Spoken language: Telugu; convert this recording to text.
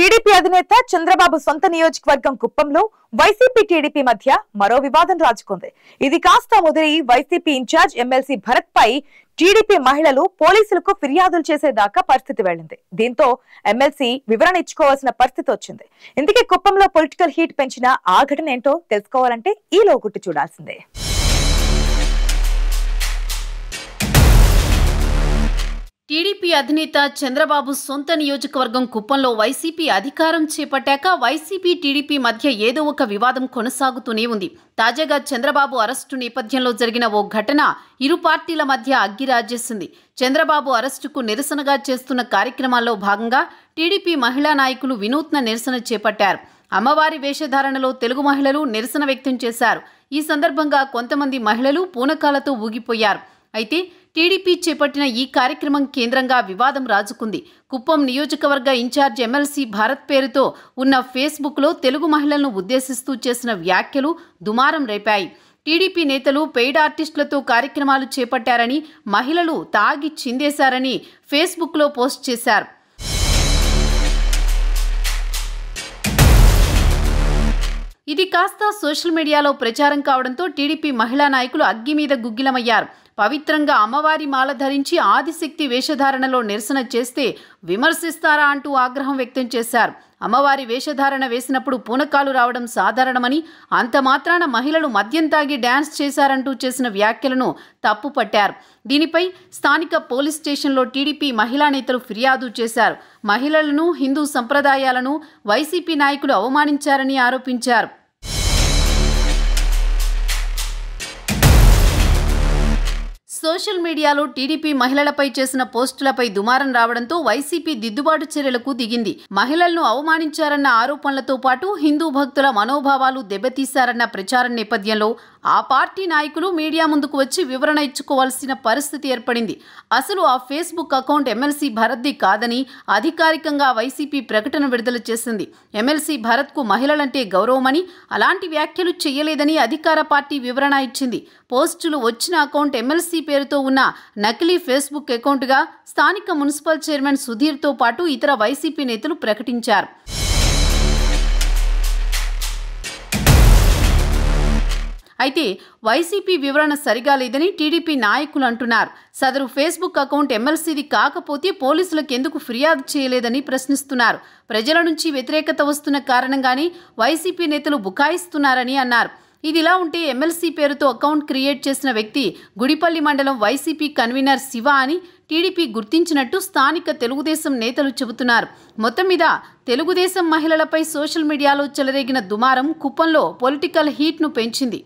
టీడీపీ అధినేత చంద్రబాబు సొంత నియోజకవర్గం కుప్పంలో వైసీపీ టీడీపీ మధ్య మరో వివాదం రాజుకుంది ఇది కాస్త ముదిరి వైసీపీ ఇన్ఛార్జ్ ఎమ్మెల్సీ భరత్ పై టీడీపీ మహిళలు పోలీసులకు ఫిర్యాదులు చేసేదాకా పరిస్థితి వెళ్లింది దీంతో ఎమ్మెల్సీ వివరణ ఇచ్చుకోవాల్సిన పరిస్థితి వచ్చింది ఇందుకే కుప్పంలో పొలిటికల్ హీట్ పెంచిన ఆ ఘటన ఏంటో తెలుసుకోవాలంటే ఈ లోగుట్టు చూడాల్సిందే టీడీపీ అధినేత చంద్రబాబు సొంత నియోజకవర్గం కుప్పంలో వైసీపీ అధికారం చేపట్టాక వైసీపీ టీడీపీ మధ్య ఏదో ఒక వివాదం కొనసాగుతూనే ఉంది తాజాగా చంద్రబాబు అరెస్టు నేపథ్యంలో జరిగిన ఓ ఘటన ఇరు పార్టీల మధ్య అగ్గిరాజేసింది చంద్రబాబు అరెస్టుకు నిరసనగా చేస్తున్న కార్యక్రమాల్లో భాగంగా టీడీపీ మహిళా నాయకులు వినూత్న నిరసన చేపట్టారు అమ్మవారి వేషధారణలో తెలుగు మహిళలు నిరసన వ్యక్తం చేశారు ఈ సందర్భంగా కొంతమంది మహిళలు పూనకాలతో ఊగిపోయారు అయితే టీడీపీ చేపట్టిన ఈ కార్యక్రమం కేంద్రంగా వివాదం రాజుకుంది కుప్పం నియోజకవర్గ ఇన్ఛార్జ్ ఎమ్మెల్సీ భారత్ పేరుతో ఉన్న ఫేస్బుక్లో తెలుగు మహిళలను ఉద్దేశిస్తూ చేసిన వ్యాఖ్యలు దుమారం రేపాయి టీడీపీ నేతలు పెయిడ్ ఆర్టిస్టులతో కార్యక్రమాలు చేపట్టారని మహిళలు తాగి చిందేశారని ఫేస్బుక్లో పోస్ట్ చేశారు ఇది కాస్త సోషల్ మీడియాలో ప్రచారం కావడంతో టీడీపీ మహిళా నాయకులు అగ్గి మీద గుగ్గిలమయ్యారు పవిత్రంగా అమ్మవారి మాల ధరించి ఆదిశక్తి వేషధారణలో నిరసన చేస్తే విమర్శిస్తారా అంటూ ఆగ్రహం వ్యక్తం చేశారు అమ్మవారి వేషధారణ వేసినప్పుడు పూనకాలు రావడం సాధారణమని అంత మాత్రాన మహిళలు మద్యం తాగి డ్యాన్స్ చేశారంటూ చేసిన వ్యాఖ్యలను తప్పుపట్టారు దీనిపై స్థానిక పోలీస్ స్టేషన్లో టీడీపీ మహిళా నేతలు ఫిర్యాదు చేశారు మహిళలను హిందూ సంప్రదాయాలను వైసీపీ నాయకులు అవమానించారని ఆరోపించారు సోషల్ మీడియాలో టీడీపీ మహిళలపై చేసిన పోస్టులపై దుమారం రావడంతో వైసీపీ దిద్దుబాటు చర్యలకు దిగింది మహిళలను అవమానించారన్న ఆరోపణలతో పాటు హిందూ భక్తుల మనోభావాలు దెబ్బతీశారన్న ప్రచారం నేపథ్యంలో ఆ పార్టీ నాయకులు మీడియా ముందుకు వచ్చి వివరణ ఇచ్చుకోవాల్సిన పరిస్థితి ఏర్పడింది అసలు ఆ ఫేస్బుక్ అకౌంట్ ఎమ్మెల్సీ భరత్ది కాదని అధికారికంగా వైసీపీ ప్రకటన విడుదల చేసింది ఎమ్మెల్సీ భరత్కు మహిళలంటే గౌరవమని అలాంటి వ్యాఖ్యలు చేయలేదని అధికార పార్టీ వివరణ ఇచ్చింది పోస్టులు వచ్చిన అకౌంట్ ఎమ్మెల్సీ పేరుతో ఉన్న నకిలీ ఫేస్బుక్ అకౌంట్గా స్థానిక మున్సిపల్ చైర్మన్ సుధీర్తో పాటు ఇతర వైసీపీ నేతలు ప్రకటించారు అయితే వైసీపీ వివరణ సరిగా లేదని టీడీపీ నాయకులు అంటున్నారు సదరు ఫేస్బుక్ అకౌంట్ ఎమ్మెల్సీది కాకపోతే పోలీసులకు ఎందుకు ఫిర్యాదు చేయలేదని ప్రశ్నిస్తున్నారు ప్రజల నుంచి వ్యతిరేకత వస్తున్న కారణంగానే వైసీపీ నేతలు బుకాయిస్తున్నారని అన్నారు ఇదిలా ఉంటే ఎమ్మెల్సీ పేరుతో అకౌంట్ క్రియేట్ చేసిన వ్యక్తి గుడిపల్లి మండలం వైసీపీ కన్వీనర్ శివ అని టీడీపీ గుర్తించినట్టు స్థానిక తెలుగుదేశం నేతలు చెబుతున్నారు మొత్తం మీద తెలుగుదేశం మహిళలపై సోషల్ మీడియాలో చెలరేగిన దుమారం కుప్పంలో పొలిటికల్ హీట్ను పెంచింది